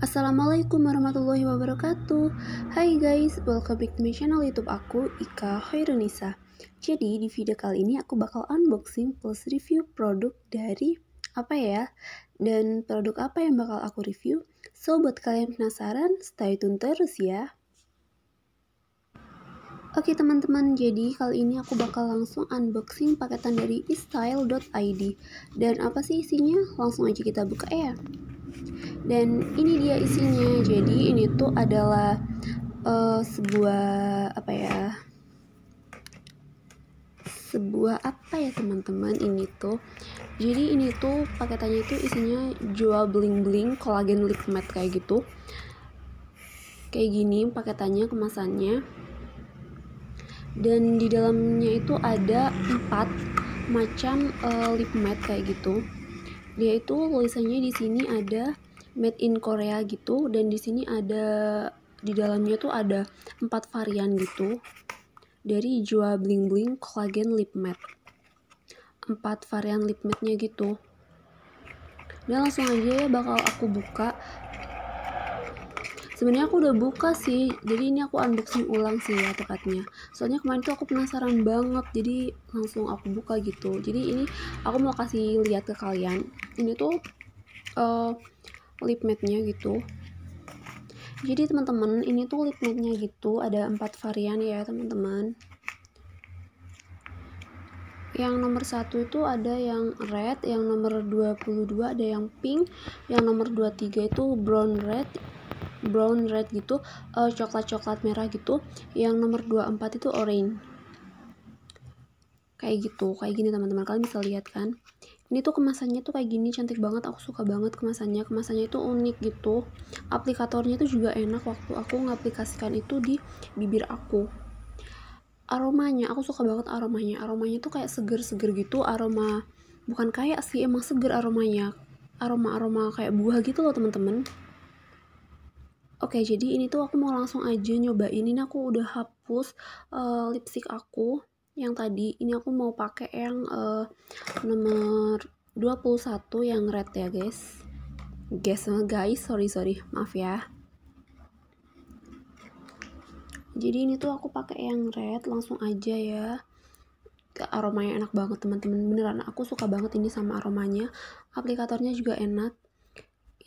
Assalamualaikum warahmatullahi wabarakatuh Hai guys, welcome back to my channel youtube aku, Ika Khairunisa Jadi di video kali ini aku bakal unboxing plus review produk dari apa ya Dan produk apa yang bakal aku review So buat kalian penasaran, stay tune terus ya Oke teman-teman, jadi kali ini aku bakal langsung unboxing paketan dari istyle.id Dan apa sih isinya? Langsung aja kita buka ya dan ini dia isinya jadi ini tuh adalah uh, sebuah apa ya sebuah apa ya teman-teman ini tuh jadi ini tuh paketannya itu isinya jual bling bling kolagen lip matte kayak gitu kayak gini paketannya kemasannya dan di dalamnya itu ada empat macam uh, lip matte kayak gitu dia itu tulisannya di sini ada made in Korea gitu dan di sini ada di dalamnya tuh ada empat varian gitu dari Jua Bling Bling Collagen Lip Matte empat varian lip matte-nya gitu dan langsung aja ya bakal aku buka sebenarnya aku udah buka sih jadi ini aku unboxing ulang sih ya tepatnya soalnya kemarin tuh aku penasaran banget jadi langsung aku buka gitu jadi ini aku mau kasih lihat ke kalian ini tuh uh, lip matte-nya gitu jadi teman-teman ini tuh lip matte-nya gitu ada empat varian ya teman-teman yang nomor satu itu ada yang red, yang nomor 22 ada yang pink, yang nomor 23 itu brown red, brown red gitu uh, eh, coklat coklat merah gitu yang nomor 24 itu orange kayak gitu kayak gini teman-teman kalian bisa lihat kan ini tuh kemasannya tuh kayak gini cantik banget aku suka banget kemasannya kemasannya itu unik gitu aplikatornya tuh juga enak waktu aku ngaplikasikan itu di bibir aku aromanya aku suka banget aromanya aromanya tuh kayak seger-seger gitu aroma bukan kayak sih emang seger aromanya aroma-aroma kayak buah gitu loh teman-teman Oke, jadi ini tuh aku mau langsung aja nyobain. Ini aku udah hapus uh, lipstick aku yang tadi. Ini aku mau pakai yang uh, nomor 21 yang red ya, guys. Guys, eh, guys, sorry sorry, maaf ya. Jadi ini tuh aku pakai yang red langsung aja ya. Aromanya enak banget, teman-teman. Beneran aku suka banget ini sama aromanya. Aplikatornya juga enak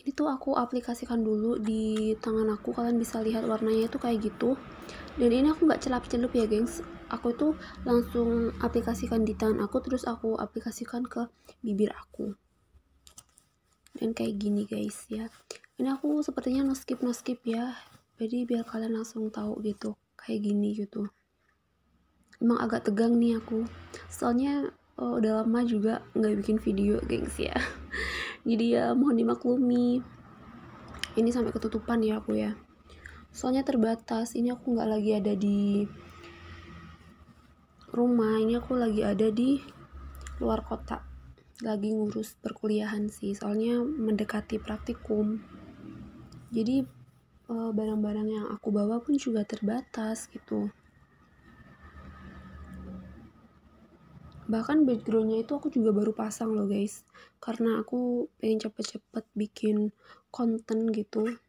ini tuh aku aplikasikan dulu di tangan aku kalian bisa lihat warnanya itu kayak gitu dan ini aku nggak celap celup ya gengs aku tuh langsung aplikasikan di tangan aku terus aku aplikasikan ke bibir aku dan kayak gini guys ya ini aku sepertinya no skip no skip ya jadi biar kalian langsung tahu gitu kayak gini gitu emang agak tegang nih aku soalnya oh, udah lama juga nggak bikin video gengs ya jadi ya mohon dimaklumi ini sampai ketutupan ya aku ya soalnya terbatas ini aku nggak lagi ada di rumah ini aku lagi ada di luar kota lagi ngurus perkuliahan sih soalnya mendekati praktikum jadi eh, barang-barang yang aku bawa pun juga terbatas gitu bahkan backgroundnya itu aku juga baru pasang loh guys karena aku pengen cepet-cepet bikin konten gitu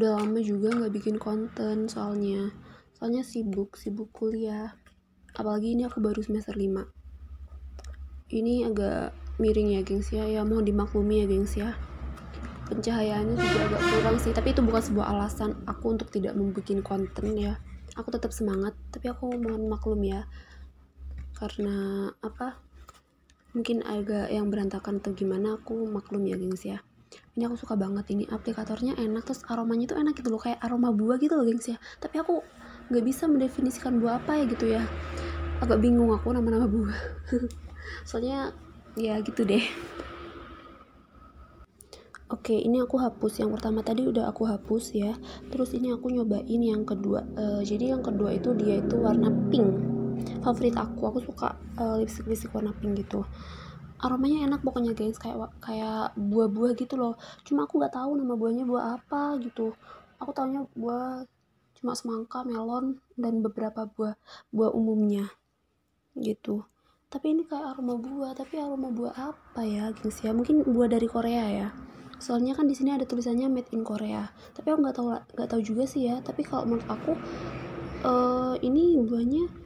udah lama juga gak bikin konten soalnya soalnya sibuk sibuk kuliah apalagi ini aku baru semester 5 ini agak miring ya gengs ya ya mohon dimaklumi ya gengs ya pencahayaannya juga agak kurang sih tapi itu bukan sebuah alasan aku untuk tidak membuat konten ya aku tetap semangat tapi aku mohon maklum ya karena apa mungkin agak yang berantakan atau gimana aku maklum ya gengs ya ini aku suka banget ini aplikatornya enak terus aromanya tuh enak gitu loh kayak aroma buah gitu loh gengs ya tapi aku nggak bisa mendefinisikan buah apa ya gitu ya agak bingung aku nama-nama buah soalnya ya gitu deh Oke, ini aku hapus. Yang pertama tadi udah aku hapus ya. Terus ini aku nyobain yang kedua. Uh, jadi yang kedua itu dia itu warna pink favorit aku aku suka uh, eh, lipstick lipstick warna pink gitu aromanya enak pokoknya guys kayak kayak buah-buah gitu loh cuma aku nggak tahu nama buahnya buah apa gitu aku tahunya buah cuma semangka melon dan beberapa buah buah umumnya gitu tapi ini kayak aroma buah tapi aroma buah apa ya guys ya mungkin buah dari Korea ya soalnya kan di sini ada tulisannya made in Korea tapi aku nggak tahu nggak tahu juga sih ya tapi kalau menurut aku uh, ini buahnya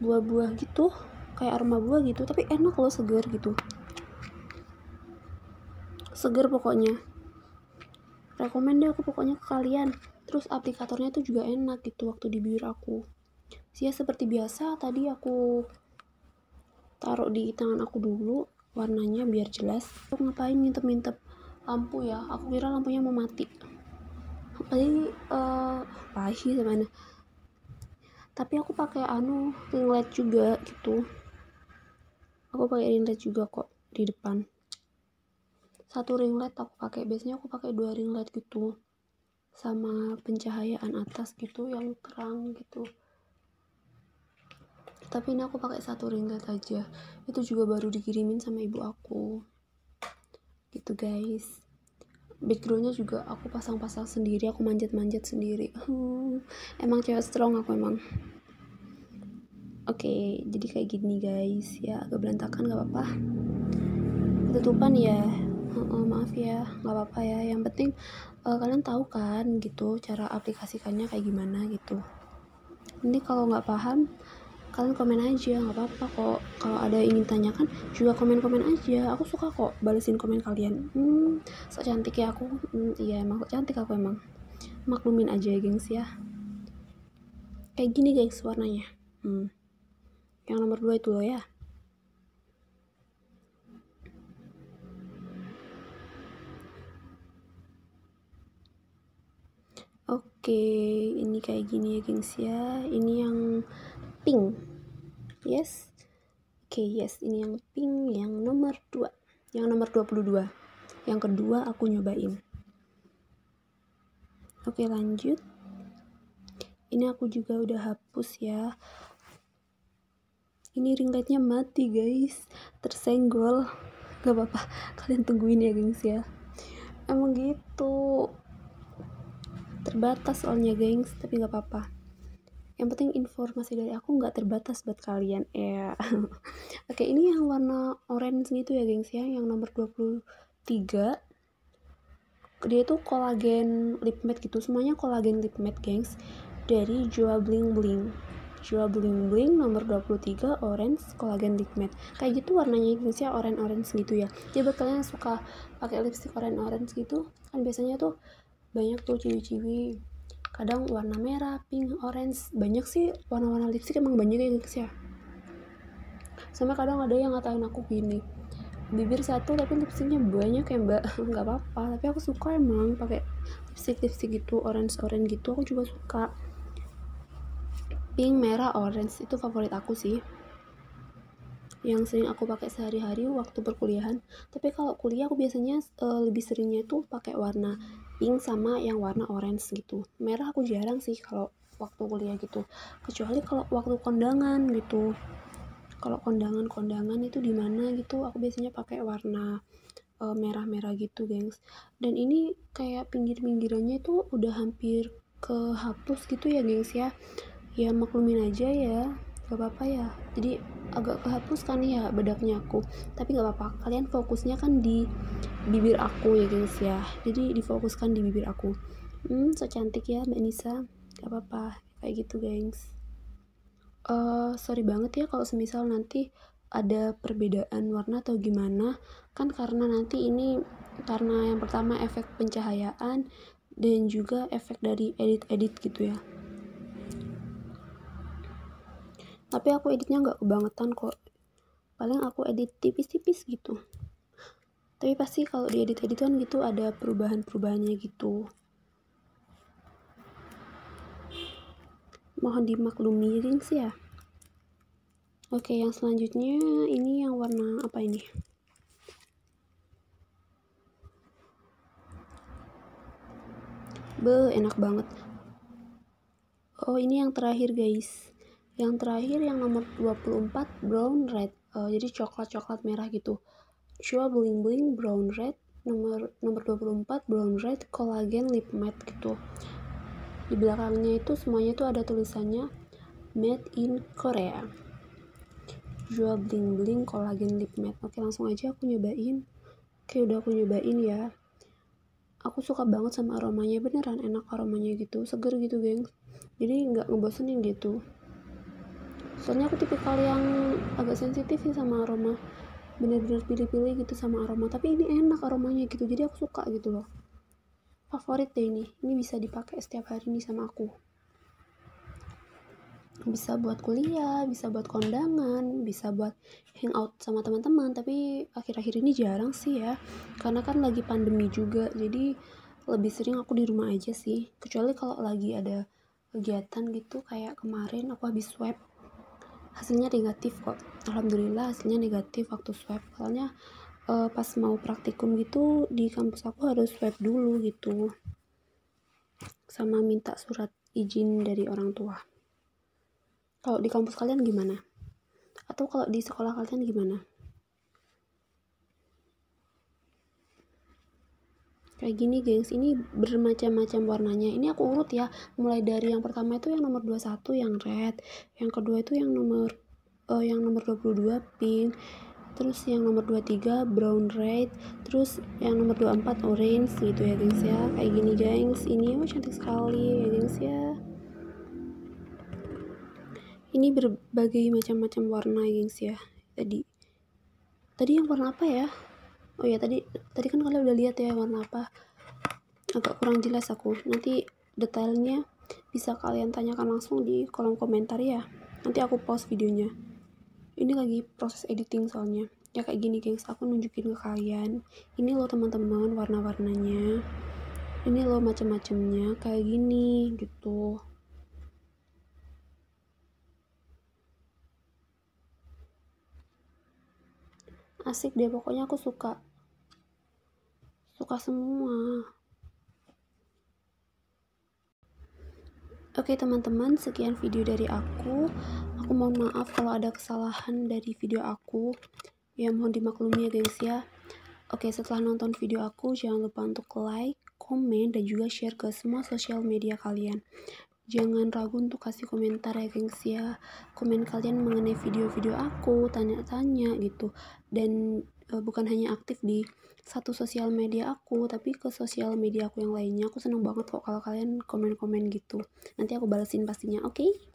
buah-buah gitu kayak aroma buah gitu tapi enak loh segar gitu segar pokoknya rekomen deh aku pokoknya ke kalian terus aplikatornya tuh juga enak gitu waktu di bibir aku sih ya seperti biasa tadi aku taruh di tangan aku dulu warnanya biar jelas aku ngapain minta-minta lampu ya aku kira lampunya mau mati tadi uh, eh, pahi sebenarnya tapi aku pakai anu ring light juga gitu aku pakai ring light juga kok di depan satu ring light aku pakai biasanya aku pakai dua ring light gitu sama pencahayaan atas gitu yang terang gitu tapi ini aku pakai satu ring light aja itu juga baru dikirimin sama ibu aku gitu guys backgroundnya juga aku pasang-pasang sendiri aku manjat-manjat sendiri emang cewek strong aku emang oke okay, jadi kayak gini guys ya agak berantakan gak apa-apa Tutupan ya uh, uh, maaf ya nggak apa-apa ya yang penting uh, kalian tahu kan gitu cara aplikasikannya kayak gimana gitu ini kalau nggak paham kalian komen aja nggak apa-apa kok kalau ada yang ingin tanyakan juga komen-komen aja aku suka kok balesin komen kalian hmm so cantik ya aku hmm, iya emang so cantik aku emang maklumin aja ya gengs ya kayak gini gengs warnanya hmm yang nomor dua itu loh ya Oke, ini kayak gini ya gengs ya. Ini yang pink yes oke okay, yes ini yang pink yang nomor 2 yang nomor 22 yang kedua aku nyobain oke okay, lanjut ini aku juga udah hapus ya ini ringletnya mati guys tersenggol gak apa-apa kalian tungguin ya gengs ya emang gitu terbatas soalnya gengs tapi gak apa-apa yang penting informasi dari aku nggak terbatas buat kalian ya yeah. oke okay, ini yang warna orange gitu ya gengs ya yang nomor 23 dia itu kolagen lip matte gitu semuanya kolagen lip matte gengs dari jual Bling Bling jual Bling Bling nomor 23 orange kolagen lip matte kayak gitu warnanya gengs ya orange-orange gitu ya jadi buat kalian yang suka pakai lipstick orange-orange gitu kan biasanya tuh banyak tuh ciwi-ciwi kadang warna merah pink orange banyak sih warna-warna lipstick emang banyak ya guys ya sama kadang ada yang ngatain aku gini bibir satu tapi lipstiknya banyak ya mbak nggak apa-apa tapi aku suka emang pakai lipstick- lipstick gitu orange orange gitu aku juga suka pink merah orange itu favorit aku sih yang sering aku pakai sehari-hari waktu perkuliahan tapi kalau kuliah aku biasanya uh, lebih seringnya itu pakai warna pink sama yang warna orange gitu merah aku jarang sih kalau waktu kuliah gitu kecuali kalau waktu kondangan gitu kalau kondangan-kondangan itu di mana gitu aku biasanya pakai warna eh, merah-merah gitu gengs dan ini kayak pinggir-pinggirannya itu udah hampir kehapus gitu ya gengs ya ya maklumin aja ya gak apa-apa ya jadi agak kehapus kan ya bedaknya aku tapi nggak apa-apa kalian fokusnya kan di bibir aku ya guys ya jadi difokuskan di bibir aku hmm so cantik ya mbak Nisa gak apa-apa kayak gitu gengs uh, eh, sorry banget ya kalau semisal nanti ada perbedaan warna atau gimana kan karena nanti ini karena yang pertama efek pencahayaan dan juga efek dari edit-edit gitu ya tapi aku editnya nggak kebangetan kok paling aku edit tipis-tipis gitu tapi pasti kalau edit editan gitu ada perubahan-perubahannya gitu mohon dimaklumi sih ya oke yang selanjutnya ini yang warna apa ini be enak banget oh ini yang terakhir guys yang terakhir yang nomor 24 brown red uh, jadi coklat-coklat merah gitu Shua Bling Bling Brown Red nomor nomor 24 Brown Red Collagen Lip Matte gitu di belakangnya itu semuanya tuh ada tulisannya Made in Korea Shua Bling Bling Collagen Lip Matte oke langsung aja aku nyobain oke udah aku nyobain ya aku suka banget sama aromanya beneran enak aromanya gitu seger gitu geng jadi nggak ngebosenin gitu soalnya aku tipikal yang agak sensitif sih sama aroma bener-bener pilih-pilih gitu sama aroma tapi ini enak aromanya gitu jadi aku suka gitu loh favorit deh ini ini bisa dipakai setiap hari nih sama aku bisa buat kuliah bisa buat kondangan bisa buat hangout sama teman-teman tapi akhir-akhir ini jarang sih ya karena kan lagi pandemi juga jadi lebih sering aku di rumah aja sih kecuali kalau lagi ada kegiatan gitu kayak kemarin aku habis swab hasilnya negatif kok alhamdulillah hasilnya negatif waktu swab soalnya uh, pas mau praktikum gitu di kampus aku harus swab dulu gitu sama minta surat izin dari orang tua kalau di kampus kalian gimana atau kalau di sekolah kalian gimana kayak gini gengs ini bermacam-macam warnanya ini aku urut ya mulai dari yang pertama itu yang nomor 21 yang red yang kedua itu yang nomor uh, yang nomor 22 pink terus yang nomor 23 brown red terus yang nomor 24 orange gitu ya gengs ya kayak gini gengs ini oh, cantik sekali ya gengs ya ini berbagai macam-macam warna gengs ya tadi tadi yang warna apa ya oh ya tadi tadi kan kalian udah lihat ya warna apa agak kurang jelas aku nanti detailnya bisa kalian tanyakan langsung di kolom komentar ya nanti aku post videonya ini lagi proses editing soalnya ya kayak gini gengs aku nunjukin ke kalian ini loh teman-teman warna-warnanya ini loh macam-macamnya kayak gini gitu asik deh pokoknya aku suka terluka semua. Oke teman-teman, sekian video dari aku. Aku mohon maaf kalau ada kesalahan dari video aku. Ya mohon dimaklumi ya guys ya. Oke, setelah nonton video aku, jangan lupa untuk like, komen, dan juga share ke semua sosial media kalian. Jangan ragu untuk kasih komentar ya gengs ya. Komen kalian mengenai video-video aku, tanya-tanya gitu. Dan Eh, bukan hanya aktif di satu sosial media aku tapi ke sosial media aku yang lainnya aku seneng banget kok kalau kalian komen-komen gitu nanti aku balesin pastinya oke okay?